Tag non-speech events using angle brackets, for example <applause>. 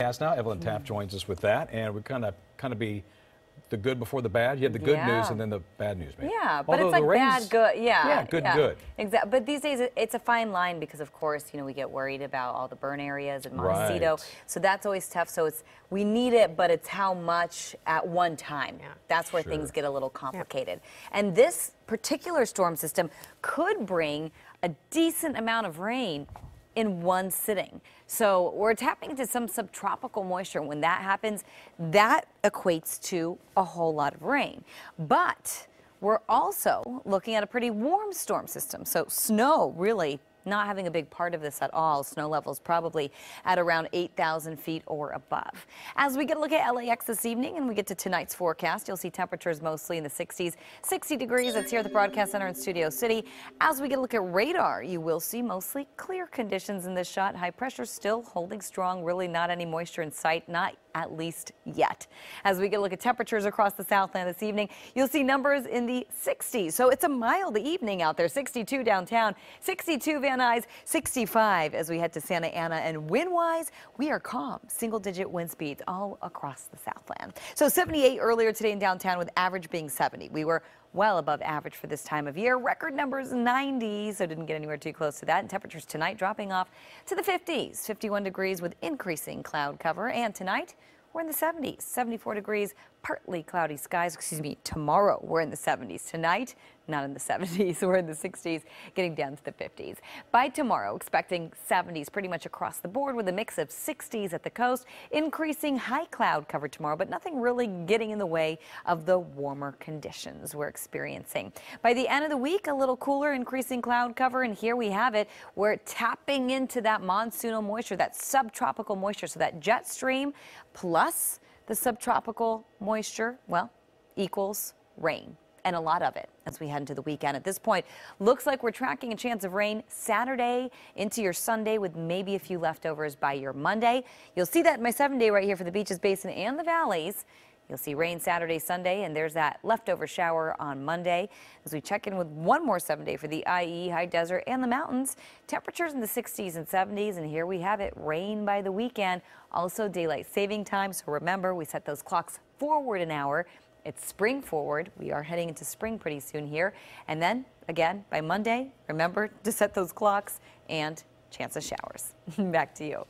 As now, Evelyn Taft mm-hmm. joins us with that, and we're kind of kind of be the good before the bad. You have the good yeah. news and then the bad news, Yeah, but Although it's like bad, good, yeah. Yeah, good, yeah. good. Exactly. But these days, it's a fine line because, of course, you know, we get worried about all the burn areas in Montecito. Right. So that's always tough. So it's, we need it, but it's how much at one time. Yeah. That's where sure. things get a little complicated. And this particular storm system could bring a decent amount of rain in one sitting. So we're tapping into some subtropical moisture. When that happens, that equates to a whole lot of rain. But we're also looking at a pretty warm storm system. So snow really not having a big part of this at all. Snow levels probably at around 8,000 feet or above. As we get a look at LAX this evening and we get to tonight's forecast, you'll see temperatures mostly in the 60s. 60 degrees, it's here at the Broadcast Center in Studio City. As we get a look at radar, you will see mostly clear conditions in this shot. High pressure still holding strong, really not any moisture in sight, not at least yet. As we get a look at temperatures across the Southland this evening, you'll see numbers in the 60s. So it's a mild evening out there. 62 downtown, 62 Van Nuys, 65 as we head to Santa Ana. And wind-wise, we are calm. Single-digit wind speeds all across the Southland. So 78 earlier today in downtown with average being 70. We were well above average for this time of year. Record numbers 90, so didn't get anywhere too close to that. And temperatures tonight dropping off to the 50s, 51 degrees with increasing cloud cover. And tonight, we're in the 70s, 74 degrees, partly cloudy skies. Excuse me, tomorrow we're in the 70s. Tonight, not in the 70s. <laughs> We're in the 60s, getting down to the 50s. By tomorrow, expecting 70s pretty much across the board with a mix of 60s at the coast, increasing high cloud cover tomorrow, but nothing really getting in the way of the warmer conditions we're experiencing. By the end of the week, a little cooler, increasing cloud cover, and here we have it. We're tapping into that monsoonal moisture, that subtropical moisture, so that jet stream plus the subtropical moisture, well, equals rain and a lot of it as we head into the weekend. At this point, looks like we're tracking a chance of rain Saturday into your Sunday with maybe a few leftovers by your Monday. You'll see that in my seven day right here for the beaches, basin, and the valleys. You'll see rain Saturday, Sunday, and there's that leftover shower on Monday. As we check in with one more seven day for the IE, high desert, and the mountains, temperatures in the 60s and 70s, and here we have it, rain by the weekend. Also daylight saving time, so remember, we set those clocks forward an hour it's spring forward. We are heading into spring pretty soon here. And then again, by Monday, remember to set those clocks and chance of showers. <laughs> Back to you.